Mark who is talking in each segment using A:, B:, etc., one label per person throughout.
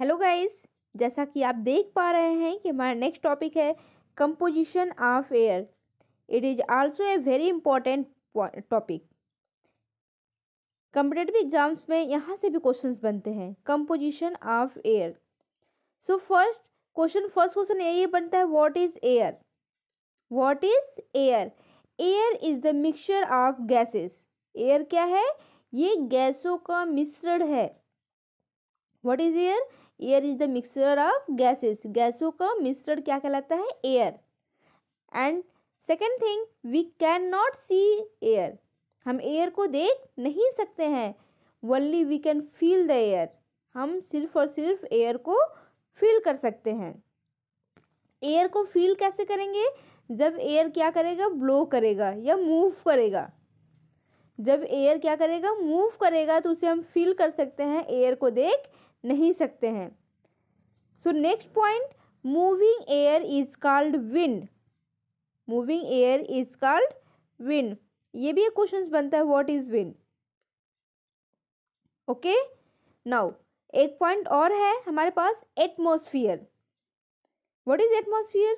A: Hello guys जैसा कि आप देख पा रहे हैं कि हमारा नेक्स्ट टॉपिक है composition of air it is also a very important topic competitive exams में यहाँ से भी क्वेश्चंस बनते हैं composition of air so first question first question ये बनता है what is air what is air air is the mixture of gases air क्या है ये गैसों का मिश्रण है what is air air is the mixture of gases गैसों का मिश्रण क्या कहलाता है air and second thing we can not see air हम एयर को देख नहीं सकते हैं only we can feel the air हम सिर्फ और सिर्फ एयर को फील कर सकते हैं एयर को फील कैसे करेंगे जब एयर क्या करेगा ब्लो करेगा या मूव करेगा जब एयर क्या करेगा मूव करेगा तो उसे हम फील कर सकते हैं एयर को देख नहीं सकते हैं so next point moving air is called wind moving air is called wind ये भी एक क्वेश्चन बनता है what is wind okay now एक पॉइंट और है हमारे पास एटमोसफियर व्हाट इज एटमोसफियर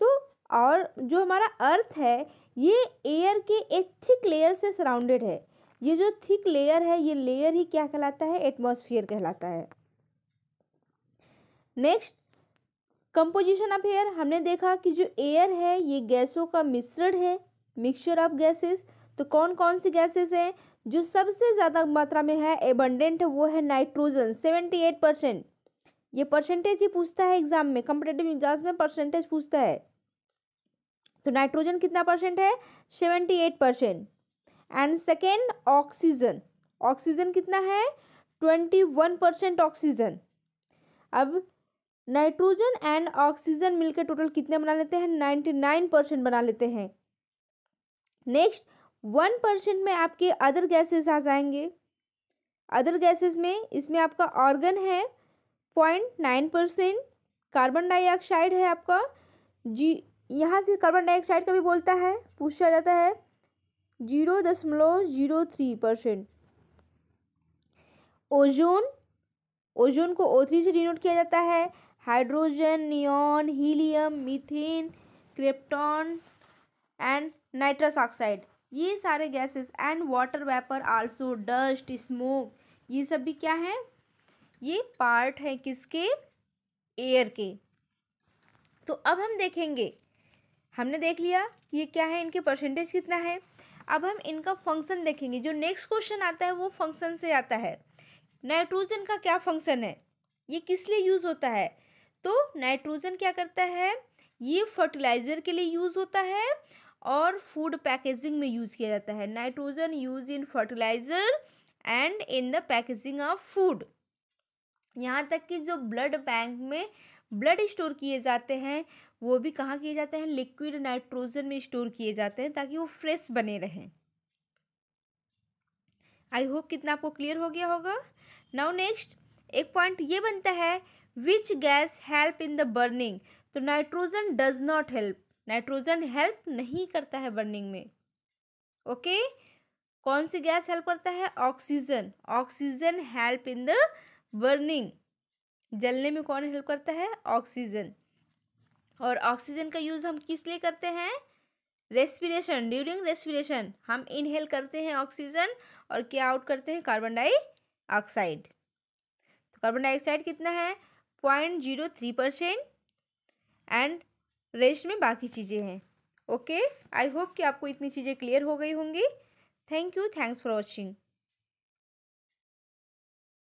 A: तो और जो हमारा अर्थ है ये एयर के एक थिक लेयर से सराउंडेड है ये जो थिक लेयर है ये लेयर ही क्या कहलाता है एटमॉस्फेयर कहलाता है नेक्स्ट कंपोजिशन ऑफ एयर हमने देखा कि जो एयर है ये गैसों का मिश्रण है मिक्सचर ऑफ गैसेस तो कौन कौन सी गैसेस हैं जो सबसे ज़्यादा मात्रा में है एबंडेंट है वो है नाइट्रोजन सेवेंटी एट परसेंट ये परसेंटेज ही पूछता है एग्जाम में कंपटेटिव एग्जाम में परसेंटेज पूछता है तो नाइट्रोजन कितना परसेंट है seventy eight percent and second oxygen oxygen कितना है ट्वेंटी वन परसेंट ऑक्सीजन अब नाइट्रोजन एंड ऑक्सीजन मिलकर टोटल कितने बना लेते हैं नाइन्टी नाइन परसेंट बना लेते हैं नेक्स्ट वन परसेंट में आपके अदर गैसेस आ जाएंगे अदर गैसेस में इसमें आपका ऑर्गन है point nine percent carbon dioxide है आपका जी यहाँ से कार्बन डाइऑक्साइड का भी बोलता है पूछा जाता है जीरो दशमलव zero three percent ozone ozone को ओ थ्री से डिनोट किया जाता है hydrogen neon helium methane krypton and nitrous oxide ये सारे gases and water vapour also dust smoke ये सब भी क्या है ये पार्ट है किसके एयर के तो अब हम देखेंगे हमने देख लिया ये क्या है इनके परसेंटेज कितना है अब हम इनका फंक्शन देखेंगे जो नेक्स्ट क्वेश्चन आता है वो फंक्शन से आता है नाइट्रोजन का क्या फंक्शन है ये किस लिए यूज़ होता है तो नाइट्रोजन क्या करता है ये फर्टिलाइज़र के लिए यूज़ होता है और फूड पैकेजिंग में यूज़ किया जाता है nitrogen use in fertiliser and in the packaging of food यहाँ तक कि जो ब्लड बैंक में ब्लड स्टोर किए जाते हैं वो भी कहाँ किए जाते हैं लिक्विड नाइट्रोजन में स्टोर किए जाते हैं ताकि वो फ्रेश बने रहें आई होप कितना आपको क्लियर हो गया होगा नाउ नेक्स्ट एक पॉइंट ये बनता है which gas help in the burning तो nitrogen does not help nitrogen help नहीं करता है बर्निंग में ओके okay? कौन सी गैस हेल्प करता है oxygen oxygen help in the burning जलने में कौन हेल्प करता है ऑक्सीजन और ऑक्सीजन का यूज़ हम किस लिए करते हैं रेस्पिरेशन ड्यूरिंग रेस्पिरेशन हम इनहेल करते हैं ऑक्सीजन और क्या आउट करते हैं कार्बन डाइऑक्साइड तो कार्बन डाइऑक्साइड कितना है point zero three percent and rest में बाकी चीज़ें हैं ओके आई होप कि आपको इतनी चीज़ें क्लियर हो गई होंगी thank you thanks for watching